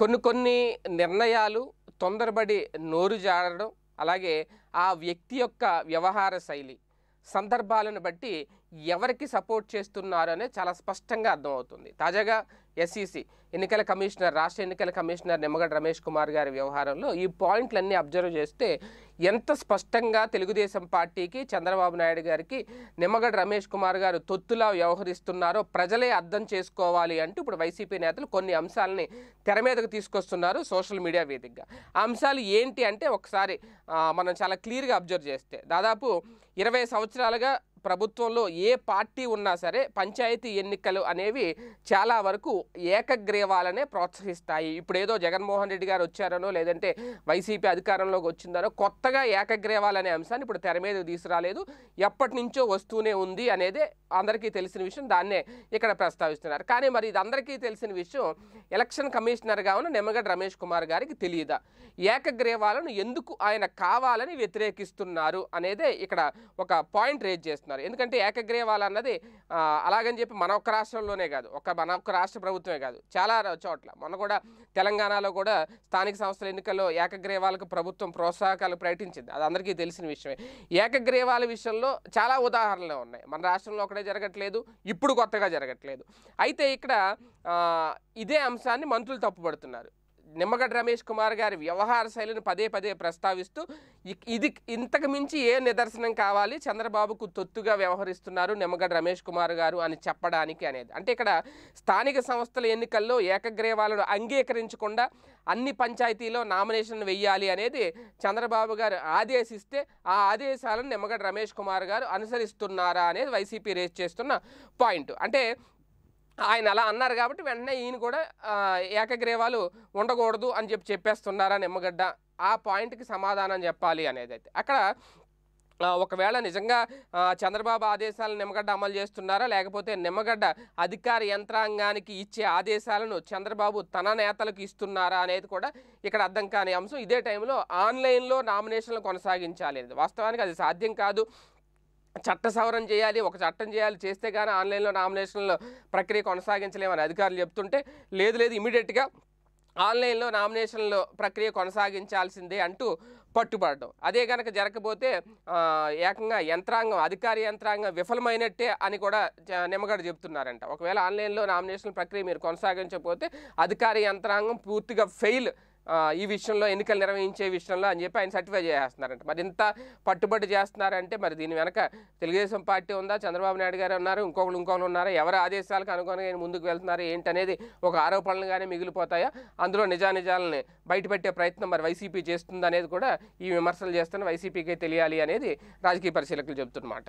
కొన్ని కొన్ని నిర్ణయాలు తొందరబడి నోరు జారడం అలాగే ఆ వ్యక్తి యొక్క వ్యవహార శైలి సందర్భాలను బట్టి ఎవరికి సపోర్ట్ చేస్తున్నారు అనేది చాలా స్పష్టంగా అర్థమవుతుంది తాజాగా ఎస్ఈసి ఎన్నికల కమిషనర్ రాష్ట్ర ఎన్నికల కమిషనర్ నిమ్మగడ్డ రమేష్ కుమార్ గారి వ్యవహారంలో ఈ పాయింట్లన్నీ అబ్జర్వ్ చేస్తే ఎంత స్పష్టంగా తెలుగుదేశం పార్టీకి చంద్రబాబు నాయుడు గారికి నిమ్మగడ్డ రమేష్ కుమార్ గారు తొత్తులా వ్యవహరిస్తున్నారో ప్రజలే అర్థం చేసుకోవాలి అంటూ ఇప్పుడు వైసీపీ నేతలు కొన్ని అంశాలని తెర మీదకు తీసుకొస్తున్నారు సోషల్ మీడియా వేదికగా ఆ అంశాలు ఏంటి అంటే ఒకసారి మనం చాలా క్లియర్గా అబ్జర్వ్ చేస్తే దాదాపు ఇరవై సంవత్సరాలుగా ప్రభుత్వంలో ఏ పార్టీ ఉన్నా సరే పంచాయతీ ఎన్నికలు అనేవి చాలా వరకు ఏకగ్రీవాలనే ప్రోత్సహిస్తాయి ఇప్పుడేదో జగన్మోహన్ రెడ్డి గారు వచ్చారనో లేదంటే వైసీపీ అధికారంలోకి వచ్చిందనో కొత్తగా ఏకగ్రీవాలనే అంశాన్ని ఇప్పుడు తెర మీద తీసుకురాలేదు ఎప్పటి నుంచో వస్తూనే ఉంది అనేది అందరికీ తెలిసిన విషయం దాన్నే ఇక్కడ ప్రస్తావిస్తున్నారు కానీ మరి ఇది అందరికీ తెలిసిన విషయం ఎలక్షన్ కమిషనర్గా ఉన్న నిమ్మగడ్డ రమేష్ కుమార్ గారికి తెలియదా ఏకగ్రీవాలను ఎందుకు ఆయన కావాలని వ్యతిరేకిస్తున్నారు అనేదే ఇక్కడ ఒక పాయింట్ రేజ్ చేస్తున్నారు ఉంటారు ఎందుకంటే ఏకగ్రీవాలు అన్నది అలాగని చెప్పి మన ఒక్క రాష్ట్రంలోనే కాదు ఒక మన ఒక్క రాష్ట్ర ప్రభుత్వమే కాదు చాలా చోట్ల మన కూడా తెలంగాణలో కూడా స్థానిక సంస్థల ఎన్నికల్లో ఏకగ్రీవాలకు ప్రభుత్వం ప్రోత్సాహకాలు ప్రకటించింది అది అందరికీ తెలిసిన విషయమే ఏకగ్రీవాల విషయంలో చాలా ఉదాహరణలు ఉన్నాయి మన రాష్ట్రంలో ఒకటే జరగట్లేదు ఇప్పుడు కొత్తగా జరగట్లేదు అయితే ఇక్కడ ఇదే అంశాన్ని మంత్రులు తప్పుపడుతున్నారు నిమ్మగడ్ రమేష్ కుమార్ గారి వ్యవహార శైలిని పదే పదే ప్రస్తావిస్తూ ఇది ఇంతకు మించి ఏ నిదర్శనం కావాలి చంద్రబాబుకు తొత్తుగా వ్యవహరిస్తున్నారు నిమ్మగడ్ రమేష్ కుమార్ గారు అని చెప్పడానికి అనేది అంటే ఇక్కడ స్థానిక సంస్థల ఎన్నికల్లో ఏకగ్రీవాలను అంగీకరించకుండా అన్ని పంచాయతీలో నామినేషన్ వెయ్యాలి అనేది చంద్రబాబు గారు ఆదేశిస్తే ఆ ఆదేశాలను నిమ్మగడ్ రమేష్ కుమార్ గారు అనుసరిస్తున్నారా అనేది వైసీపీ రేస్ చేస్తున్న పాయింట్ అంటే ఆయన అలా అన్నారు కాబట్టి వెంటనే ఈయన కూడా ఏకగ్రీవాలు ఉండకూడదు అని చెప్పి చెప్పేస్తున్నారా నిమ్మగడ్డ ఆ పాయింట్కి సమాధానం చెప్పాలి అనేదైతే అక్కడ ఒకవేళ నిజంగా చంద్రబాబు ఆదేశాలను నిమ్మగడ్డ అమలు చేస్తున్నారా లేకపోతే నిమ్మగడ్డ అధికార యంత్రాంగానికి ఇచ్చే ఆదేశాలను చంద్రబాబు తన నేతలకు ఇస్తున్నారా అనేది కూడా ఇక్కడ అర్థం కాని అంశం ఇదే టైంలో ఆన్లైన్లో నామినేషన్లు కొనసాగించాలి వాస్తవానికి అది సాధ్యం కాదు చట్ట సవరణ చేయాలి ఒక చట్టం చేయాలి చేస్తే కానీ ఆన్లైన్లో నామినేషన్ల ప్రక్రియ కొనసాగించలేమని అధికారులు చెప్తుంటే లేదు లేదు ఇమీడియట్గా ఆన్లైన్లో నామినేషన్ల ప్రక్రియ కొనసాగించాల్సిందే అంటూ పట్టుబడడం అదే కనుక జరగకపోతే ఏకంగా యంత్రాంగం అధికార యంత్రాంగం విఫలమైనట్టే అని కూడా నిమ్మగడ చెప్తున్నారంట ఒకవేళ ఆన్లైన్లో నామినేషన్ ప్రక్రియ మీరు కొనసాగించకపోతే అధికార యంత్రాంగం పూర్తిగా ఫెయిల్ ఈ విషయంలో ఎన్నికలు నిర్వహించే విషయంలో అని చెప్పి ఆయన సర్టిఫై చేస్తున్నారంట మరి ఇంత పట్టుబడి చేస్తున్నారంటే మరి దీని వెనక తెలుగుదేశం పార్టీ ఉందా చంద్రబాబు నాయుడు గారు ఉన్నారు ఇంకొకరు ఇంకొకరు ఉన్నారు ఎవరి ఆదేశాలకు అనుగుణంగా ముందుకు వెళ్తున్నారు ఏంటనేది ఒక ఆరోపణలుగానే మిగిలిపోతాయా అందులో నిజానిజాలని బయటపెట్టే ప్రయత్నం మరి వైసీపీ చేస్తుంది అనేది కూడా ఈ విమర్శలు చేస్తున్న వైసీపీకే తెలియాలి అనేది రాజకీయ పరిశీలకులు చెబుతున్నమాట